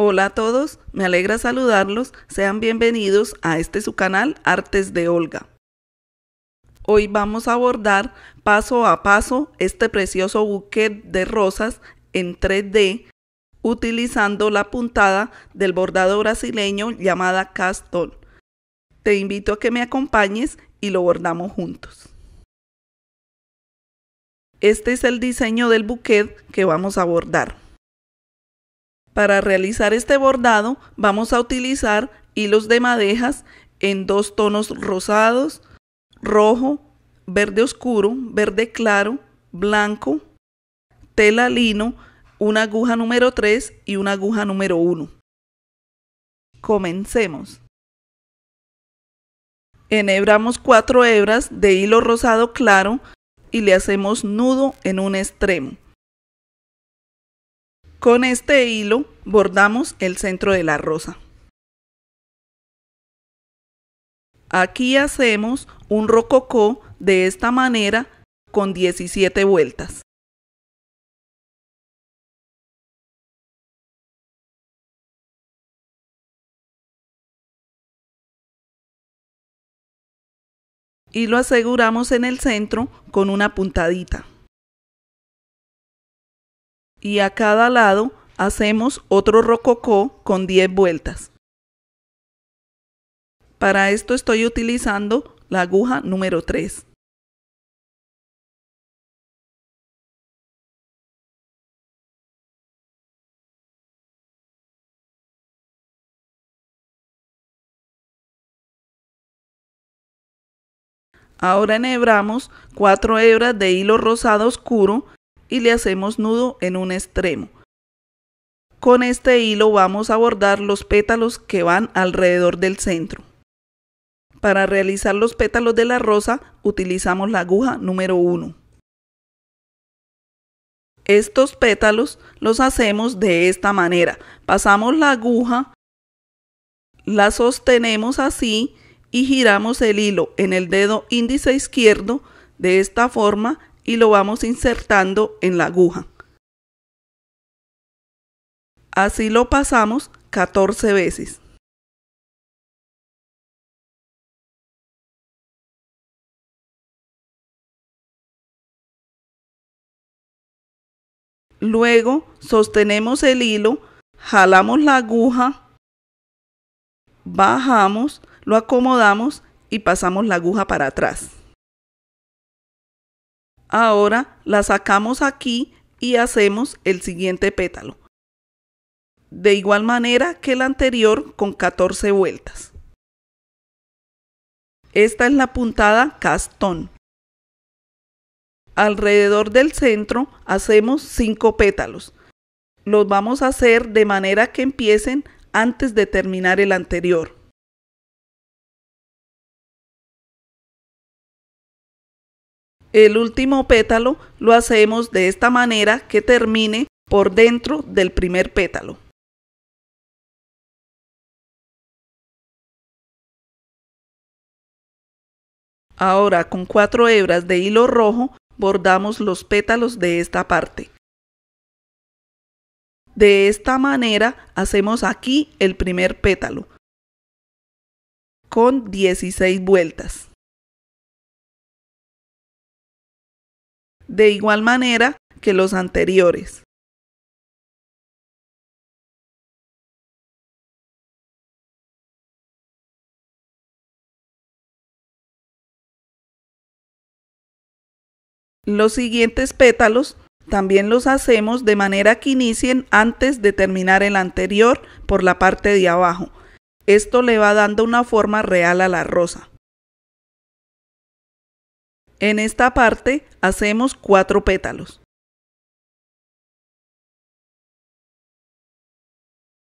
Hola a todos, me alegra saludarlos, sean bienvenidos a este su canal Artes de Olga. Hoy vamos a bordar paso a paso este precioso buquet de rosas en 3D utilizando la puntada del bordado brasileño llamada castol. Te invito a que me acompañes y lo bordamos juntos. Este es el diseño del buquet que vamos a bordar. Para realizar este bordado vamos a utilizar hilos de madejas en dos tonos rosados, rojo, verde oscuro, verde claro, blanco, tela lino, una aguja número 3 y una aguja número 1. Comencemos. Enhebramos cuatro hebras de hilo rosado claro y le hacemos nudo en un extremo. Con este hilo bordamos el centro de la rosa. Aquí hacemos un rococó de esta manera con 17 vueltas. Y lo aseguramos en el centro con una puntadita y a cada lado hacemos otro rococó con 10 vueltas. Para esto estoy utilizando la aguja número 3. Ahora enhebramos 4 hebras de hilo rosado oscuro y le hacemos nudo en un extremo. Con este hilo vamos a bordar los pétalos que van alrededor del centro. Para realizar los pétalos de la rosa utilizamos la aguja número 1. Estos pétalos los hacemos de esta manera. Pasamos la aguja, la sostenemos así y giramos el hilo en el dedo índice izquierdo de esta forma y lo vamos insertando en la aguja. Así lo pasamos 14 veces. Luego sostenemos el hilo, jalamos la aguja, bajamos, lo acomodamos y pasamos la aguja para atrás. Ahora la sacamos aquí y hacemos el siguiente pétalo. De igual manera que el anterior con 14 vueltas. Esta es la puntada castón. Alrededor del centro hacemos 5 pétalos. Los vamos a hacer de manera que empiecen antes de terminar el anterior. El último pétalo lo hacemos de esta manera que termine por dentro del primer pétalo. Ahora con cuatro hebras de hilo rojo bordamos los pétalos de esta parte. De esta manera hacemos aquí el primer pétalo con 16 vueltas. de igual manera que los anteriores. Los siguientes pétalos también los hacemos de manera que inicien antes de terminar el anterior por la parte de abajo. Esto le va dando una forma real a la rosa. En esta parte hacemos cuatro pétalos.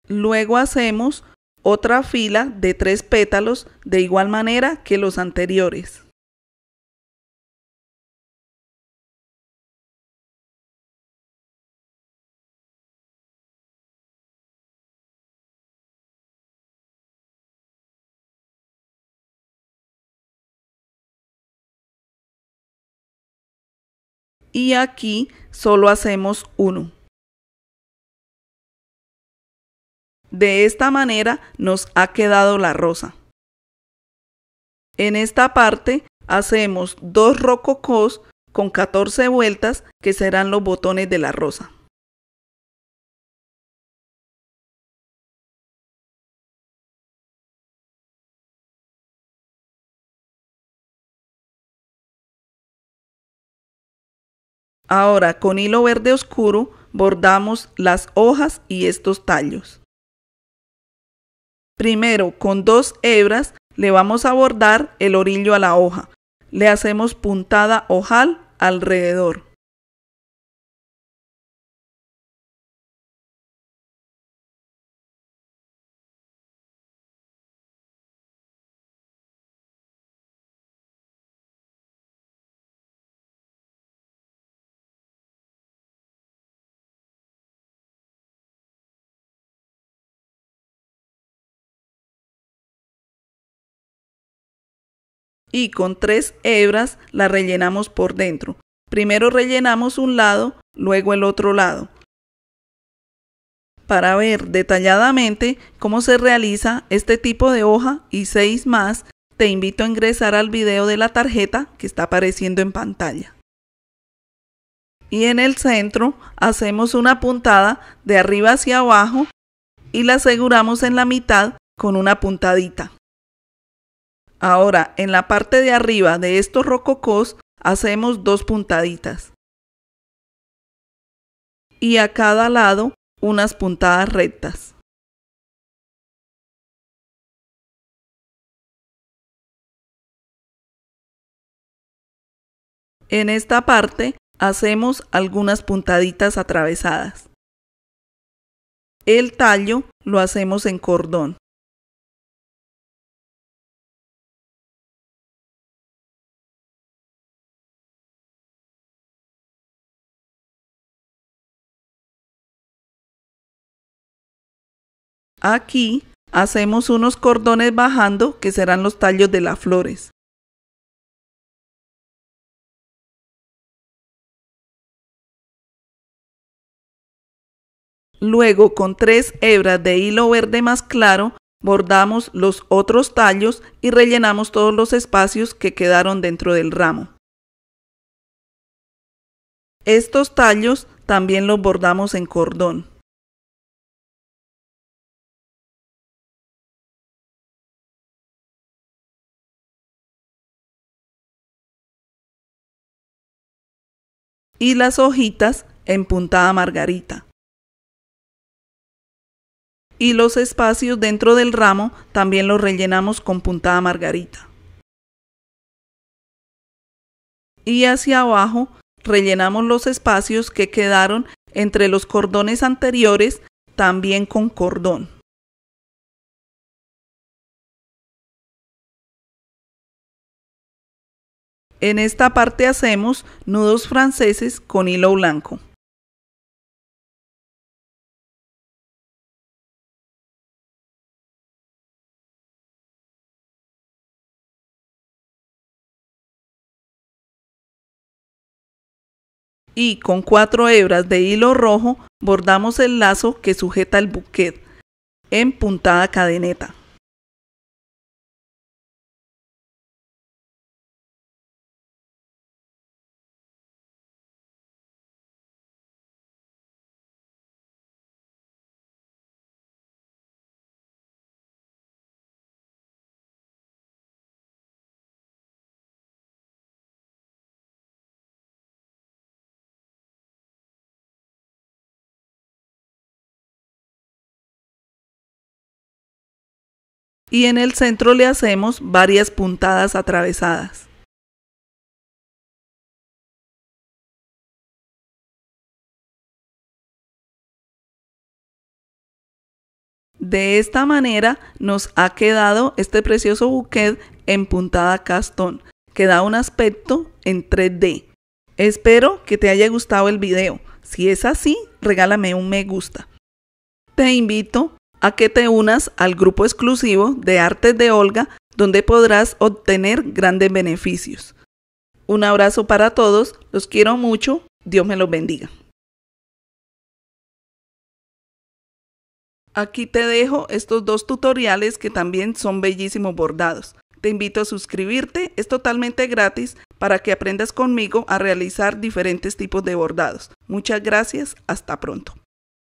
Luego hacemos otra fila de tres pétalos de igual manera que los anteriores. y aquí solo hacemos uno. De esta manera nos ha quedado la rosa. En esta parte hacemos dos rococós con 14 vueltas que serán los botones de la rosa. Ahora con hilo verde oscuro bordamos las hojas y estos tallos. Primero con dos hebras le vamos a bordar el orillo a la hoja. Le hacemos puntada ojal alrededor. y con tres hebras la rellenamos por dentro. Primero rellenamos un lado, luego el otro lado. Para ver detalladamente cómo se realiza este tipo de hoja y seis más, te invito a ingresar al video de la tarjeta que está apareciendo en pantalla. Y en el centro hacemos una puntada de arriba hacia abajo y la aseguramos en la mitad con una puntadita. Ahora, en la parte de arriba de estos rococós hacemos dos puntaditas. Y a cada lado unas puntadas rectas. En esta parte hacemos algunas puntaditas atravesadas. El tallo lo hacemos en cordón. Aquí hacemos unos cordones bajando que serán los tallos de las flores. Luego con tres hebras de hilo verde más claro bordamos los otros tallos y rellenamos todos los espacios que quedaron dentro del ramo. Estos tallos también los bordamos en cordón. y las hojitas en puntada margarita. Y los espacios dentro del ramo también los rellenamos con puntada margarita. Y hacia abajo rellenamos los espacios que quedaron entre los cordones anteriores también con cordón. En esta parte hacemos nudos franceses con hilo blanco. Y con cuatro hebras de hilo rojo bordamos el lazo que sujeta el buquet en puntada cadeneta. y en el centro le hacemos varias puntadas atravesadas. De esta manera nos ha quedado este precioso buquet en puntada castón, que da un aspecto en 3D. Espero que te haya gustado el video. Si es así, regálame un me gusta. Te invito a que te unas al grupo exclusivo de Artes de Olga, donde podrás obtener grandes beneficios. Un abrazo para todos, los quiero mucho, Dios me los bendiga. Aquí te dejo estos dos tutoriales que también son bellísimos bordados. Te invito a suscribirte, es totalmente gratis para que aprendas conmigo a realizar diferentes tipos de bordados. Muchas gracias, hasta pronto.